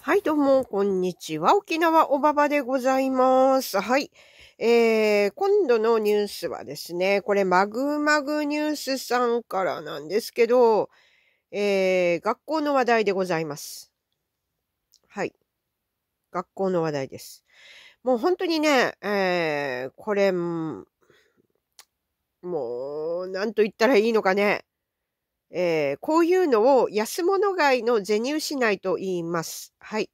はい、どうも、こんにちは。沖縄おばばでございます。はい。えー、今度のニュースはですね、これ、マグマグニュースさんからなんですけど、えー、学校の話題でございます。はい。学校の話題です。もう本当にね、えー、これ、もう、なんと言ったらいいのかね。えー、こういうのを安物買いの銭失いと言います。はい。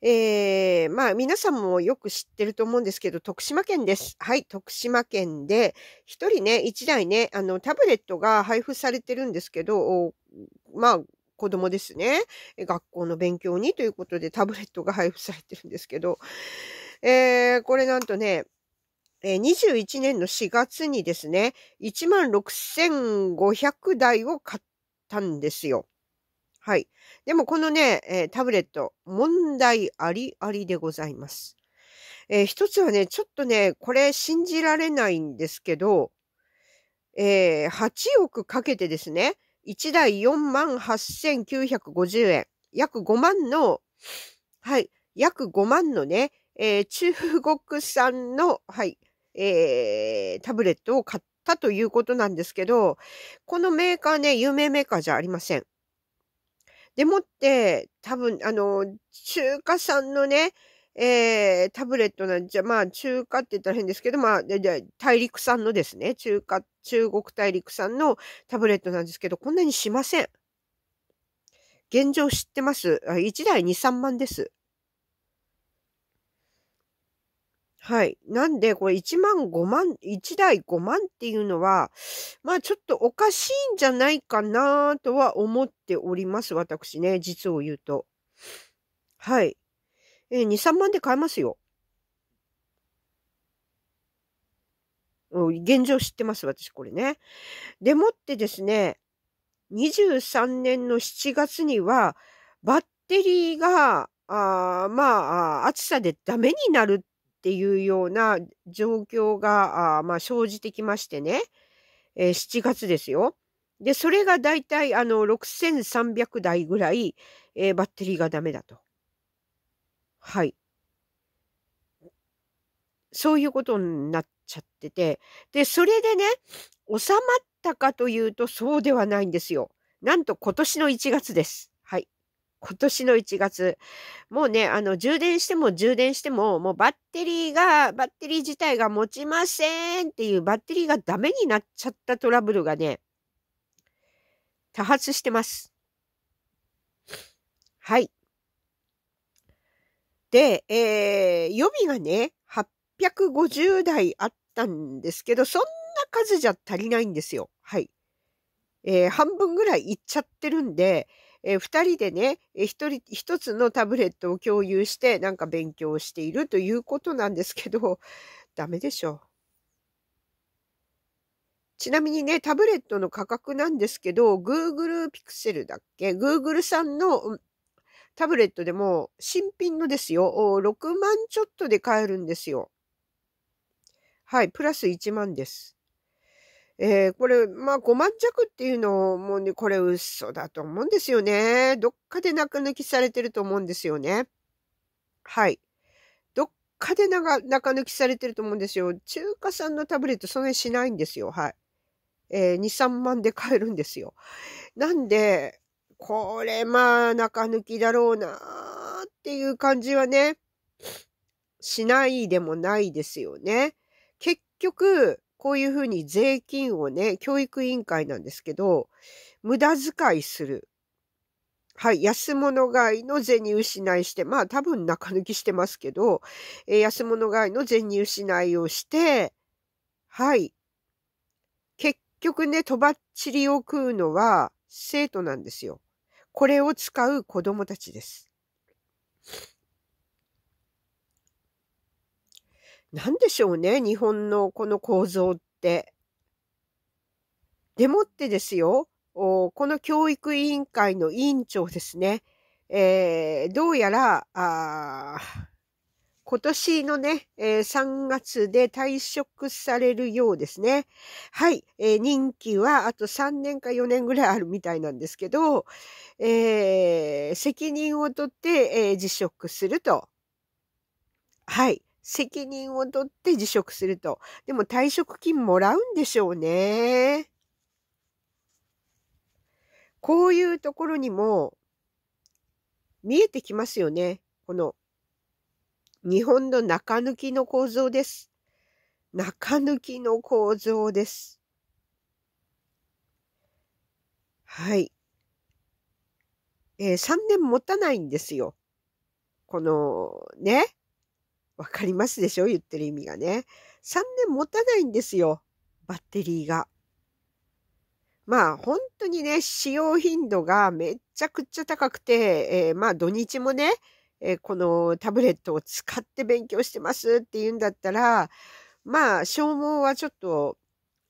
えー、まあ皆さんもよく知ってると思うんですけど、徳島県です。はい、徳島県で、一人ね、一台ね、あの、タブレットが配布されてるんですけど、まあ、子供ですね。学校の勉強にということでタブレットが配布されてるんですけど、えー、これなんとね、えー、21年の4月にですね、16,500台を買ったんですよ。はい。でもこのね、えー、タブレット、問題ありありでございます。えー、一つはね、ちょっとね、これ信じられないんですけど、えー、8億かけてですね、1台48,950円、約5万の、はい、約5万のね、えー、中国産の、はい、えー、タブレットを買ったということなんですけど、このメーカーね、有名メーカーじゃありません。でもって、多分、あの、中華産のね、えー、タブレットなんじゃ、まあ、中華って言ったら変ですけど、まあ、大陸産のですね、中華、中国大陸産のタブレットなんですけど、こんなにしません。現状知ってます。1台2、3万です。はい。なんで、これ1万5万、1台5万っていうのは、まあちょっとおかしいんじゃないかなとは思っております。私ね、実を言うと。はい。えー、2、3万で買えますよ。現状知ってます、私これね。でもってですね、23年の7月には、バッテリーが、あまあ、暑さでダメになるっていうような状況が、あまあ、生じてきましてね、えー、7月ですよ。で、それがだいたいあの6300台ぐらい、えー、バッテリーがダメだと。はい。そういうことになっちゃってて。で、それでね、収まったかというとそうではないんですよ。なんと今年の1月です。今年の1月、もうね、あの、充電しても充電しても、もうバッテリーが、バッテリー自体が持ちませんっていうバッテリーがダメになっちゃったトラブルがね、多発してます。はい。で、えー、予備がね、850台あったんですけど、そんな数じゃ足りないんですよ。はい。えー、半分ぐらいいっちゃってるんで、えー、2人でね、えー、1人、1つのタブレットを共有して、なんか勉強しているということなんですけど、ダメでしょう。ちなみにね、タブレットの価格なんですけど、Google Pixel だっけ ?Google さんのタブレットでも新品のですよ。6万ちょっとで買えるんですよ。はい、プラス1万です。えー、これ、まあ5万弱っていうのもね、これ嘘だと思うんですよね。どっかで中抜きされてると思うんですよね。はい。どっかで中抜きされてると思うんですよ。中華産のタブレットそんなにしないんですよ。はい。えー、2、3万で買えるんですよ。なんで、これまあ中抜きだろうなっていう感じはね、しないでもないですよね。結局、こういうふうに税金をね、教育委員会なんですけど、無駄遣いする。はい。安物買いの銭失いして、まあ多分中抜きしてますけど、えー、安物買いの銭失いをして、はい。結局ね、とばっちりを食うのは生徒なんですよ。これを使う子供たちです。何でしょうね、日本のこの構造って。でもってですよ、この教育委員会の委員長ですね、えー、どうやら、あ今年のね、えー、3月で退職されるようですね。はい、えー、任期はあと3年か4年ぐらいあるみたいなんですけど、えー、責任を取って、え辞職すると。はい。責任を取って辞職すると。でも退職金もらうんでしょうね。こういうところにも見えてきますよね。この日本の中抜きの構造です。中抜きの構造です。はい。えー、3年持たないんですよ。このね、わかりますでしょ言ってる意味がね。3年持たないんですよ。バッテリーが。まあ本当にね、使用頻度がめっちゃくちゃ高くて、えー、まあ土日もね、えー、このタブレットを使って勉強してますっていうんだったら、まあ消耗はちょっと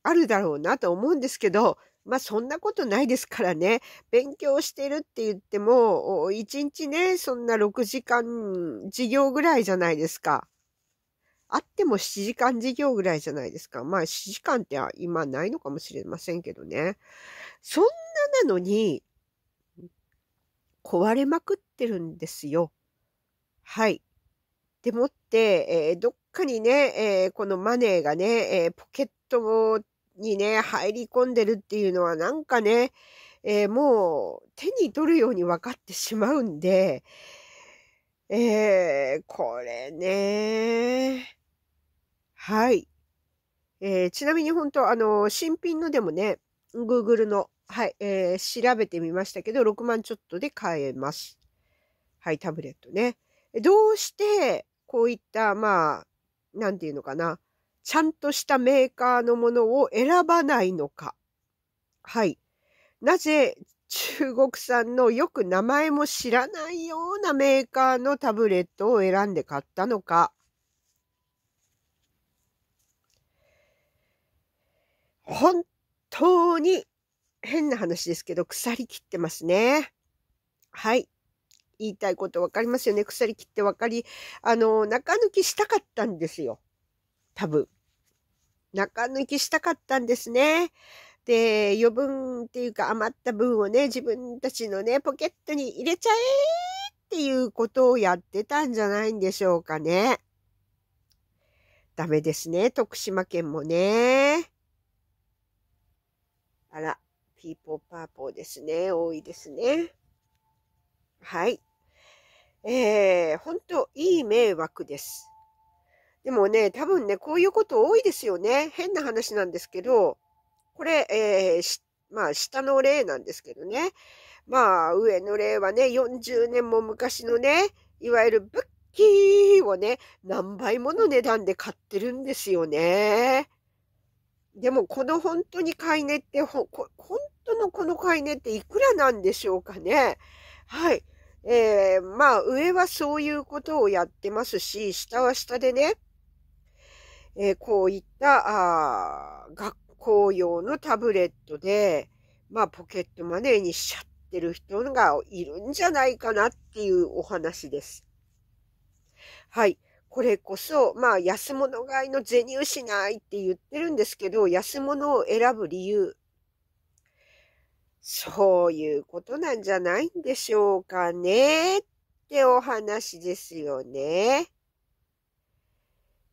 あるだろうなと思うんですけど、まあそんなことないですからね。勉強してるって言っても、1日ね、そんな6時間授業ぐらいじゃないですか。あっても7時間授業ぐらいじゃないですか。まあ7時間って今ないのかもしれませんけどね。そんななのに、壊れまくってるんですよ。はい。でもって、えー、どっかにね、えー、このマネーがね、えー、ポケットにね、入り込んでるっていうのはなんかね、えー、もう手に取るように分かってしまうんで、えー、これね、はい。えー、ちなみに本当、あの、新品のでもね、Google の、はい、えー、調べてみましたけど、6万ちょっとで買えます。はい、タブレットね。どうして、こういった、まあ、なんていうのかな、ちゃんとしたメーカーのものを選ばないのか。はい。なぜ中国産のよく名前も知らないようなメーカーのタブレットを選んで買ったのか。本当に変な話ですけど、腐りきってますね。はい。言いたいことわかりますよね。腐りきってわかり、あの、中抜きしたかったんですよ。多分。中抜きしたかったんですね。で、余分っていうか余った分をね、自分たちのね、ポケットに入れちゃえーっていうことをやってたんじゃないんでしょうかね。ダメですね、徳島県もね。あら、ピーポーパーポーですね、多いですね。はい。えー、本当いい迷惑です。でもね、多分ね、こういうこと多いですよね。変な話なんですけど、これ、えー、まあ、下の例なんですけどね。まあ、上の例はね、40年も昔のね、いわゆるブッキーをね、何倍もの値段で買ってるんですよね。でも、この本当に買い値ってほ、本当のこの買い値っていくらなんでしょうかね。はい。えー、まあ、上はそういうことをやってますし、下は下でね、えー、こういったあ学校用のタブレットで、まあ、ポケットマネーにしちゃってる人がいるんじゃないかなっていうお話です。はい。これこそ、まあ、安物買いの銭失いって言ってるんですけど、安物を選ぶ理由。そういうことなんじゃないんでしょうかねってお話ですよね。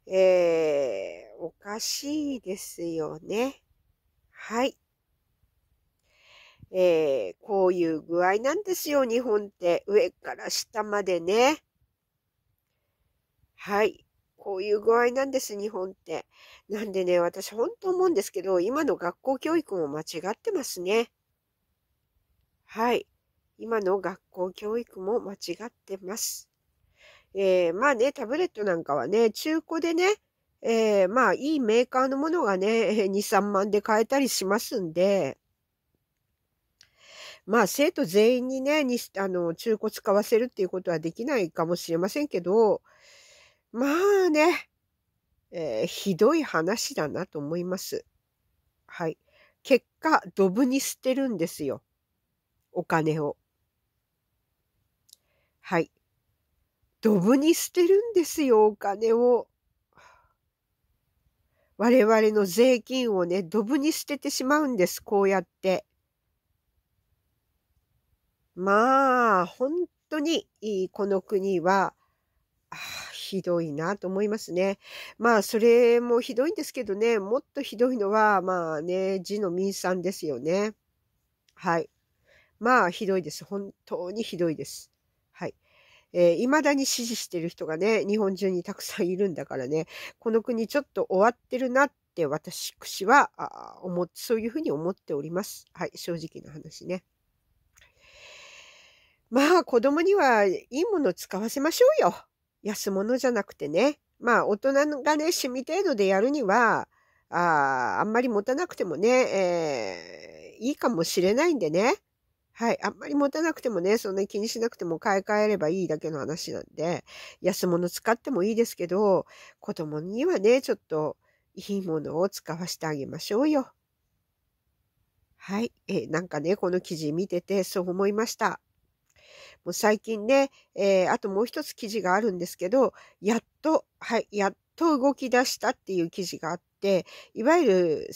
えー、おかしいですよね。はい。えー、こういう具合なんですよ、日本って。上から下までね。はい。こういう具合なんです、日本って。なんでね、私本当思うんですけど、今の学校教育も間違ってますね。はい。今の学校教育も間違ってます。えー、まあね、タブレットなんかはね、中古でね、えー、まあいいメーカーのものがね、2、3万で買えたりしますんで、まあ生徒全員にね、にあの中古使わせるっていうことはできないかもしれませんけど、まあね、えー、ひどい話だなと思います。はい。結果、ドブに捨てるんですよ。お金を。はい。ドブに捨てるんですよ、お金を。我々の税金をね、ドブに捨ててしまうんです、こうやって。まあ、本当にこの国は、ひどいなと思いますね。まあ、それもひどいんですけどね、もっとひどいのは、まあね、字の民産ですよね。はい。まあ、ひどいです。本当にひどいです。えー、未だに支持してる人がね、日本中にたくさんいるんだからね、この国ちょっと終わってるなって私くしは、あ思そういうふうに思っております。はい、正直な話ね。まあ子供にはいいもの使わせましょうよ。安物じゃなくてね。まあ大人がね、趣味程度でやるには、ああんまり持たなくてもね、えー、いいかもしれないんでね。はい。あんまり持たなくてもね、そんなに気にしなくても買い替えればいいだけの話なんで、安物使ってもいいですけど、子供にはね、ちょっといいものを使わせてあげましょうよ。はい。えー、なんかね、この記事見ててそう思いました。もう最近ね、えー、あともう一つ記事があるんですけど、やっと、はい、やっと動き出したっていう記事があって、いわゆる、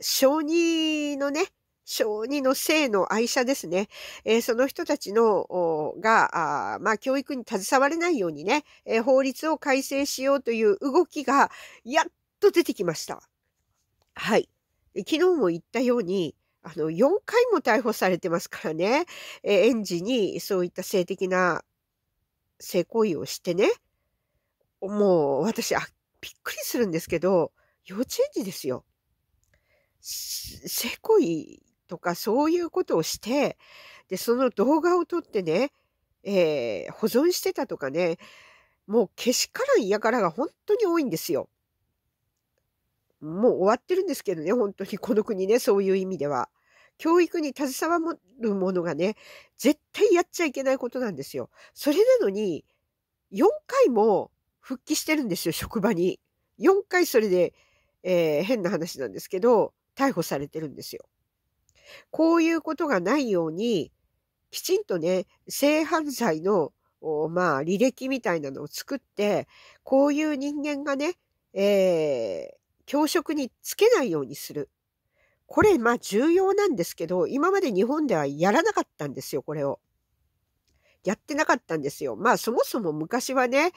小児のね、小児の性の愛者ですね。えー、その人たちの、が、あまあ、教育に携われないようにね、えー、法律を改正しようという動きが、やっと出てきました。はい。昨日も言ったように、あの、4回も逮捕されてますからね、えー、園児にそういった性的な性行為をしてね、もう私、あ、びっくりするんですけど、幼稚園児ですよ。性行為とかそういうことをして、で、その動画を撮ってね、えー、保存してたとかね、もうけしからんやからが本当に多いんですよ。もう終わってるんですけどね、本当にこの国ね、そういう意味では。教育に携わるものがね、絶対やっちゃいけないことなんですよ。それなのに、4回も復帰してるんですよ、職場に。4回それで、えー、変な話なんですけど、逮捕されてるんですよ。こういうことがないように、きちんとね、性犯罪の、まあ、履歴みたいなのを作って、こういう人間がね、えー、教職につけないようにする。これ、まあ、重要なんですけど、今まで日本ではやらなかったんですよ、これを。やってなかったんですよ。まあ、そもそも昔はね、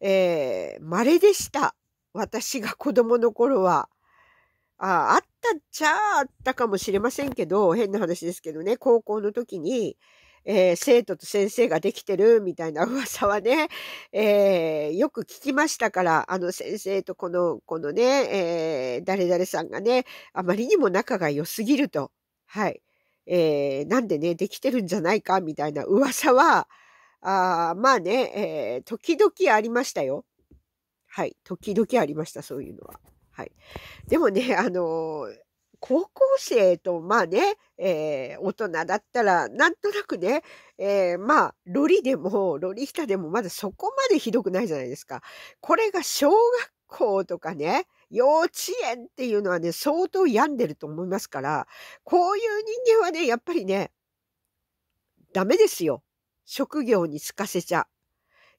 えー、稀でした。私が子供の頃は。ああったっちゃあったかもしれませんけど、変な話ですけどね、高校の時に、えー、生徒と先生ができてるみたいな 噂はね、えー、よく聞きましたから、あの先生とこの、このね、えー、誰々さんがね、あまりにも仲が良すぎると。はい。えー、なんでね、できてるんじゃないかみたいな噂は、あまあね、えー、時々ありましたよ。はい。時々ありました、そういうのは。はい。でもね、あのー、高校生と、まあね、えー、大人だったら、なんとなくね、えー、まあ、ロリでも、ロリヒタでも、まだそこまでひどくないじゃないですか。これが小学校とかね、幼稚園っていうのはね、相当病んでると思いますから、こういう人間はね、やっぱりね、ダメですよ。職業に就かせちゃ。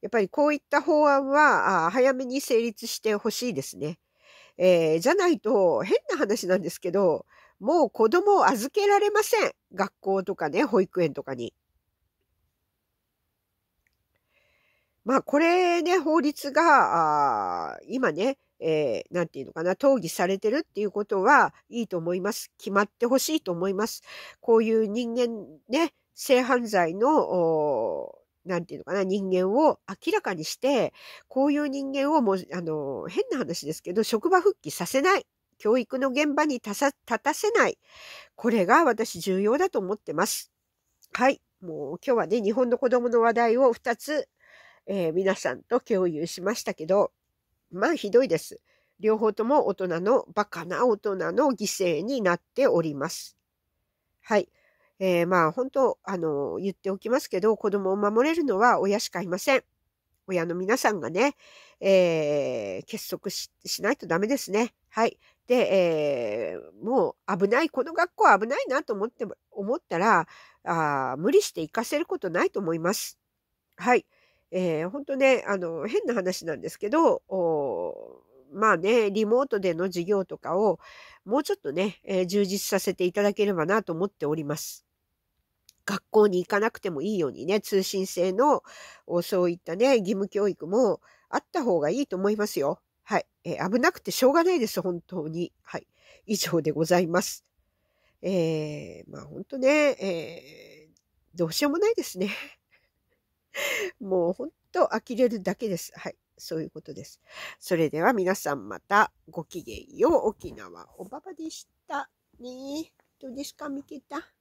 やっぱりこういった法案は、早めに成立してほしいですね。えー、じゃないと変な話なんですけど、もう子供を預けられません。学校とかね、保育園とかに。まあこれね、法律が、あ今ね、えー、なんていうのかな、討議されてるっていうことはいいと思います。決まってほしいと思います。こういう人間ね、性犯罪の、なんていうのかな、人間を明らかにして、こういう人間をもう、あの、変な話ですけど、職場復帰させない。教育の現場に立たせない。これが私重要だと思ってます。はい。もう今日はね、日本の子供の話題を2つ、えー、皆さんと共有しましたけど、まあひどいです。両方とも大人の、バカな大人の犠牲になっております。はい。えー、まあ本当、あの、言っておきますけど、子供を守れるのは親しかいません。親の皆さんがね、えー、結束しないとダメですね。はい。で、えー、もう危ない、この学校は危ないなと思って、思ったら、あ無理して行かせることないと思います。はい。えー、本当ね、あの、変な話なんですけど、おまあね、リモートでの授業とかを、もうちょっとね、えー、充実させていただければなと思っております。学校に行かなくてもいいようにね、通信制の、そういったね、義務教育もあった方がいいと思いますよ。はい。えー、危なくてしょうがないです、本当に。はい。以上でございます。えー、まあ本当ね、えー、どうしようもないですね。もう本当呆れるだけです。はい。そういうことです。それでは皆さんまたごきげんよう。沖縄おばばでした。ねえ。どうですか、みけた。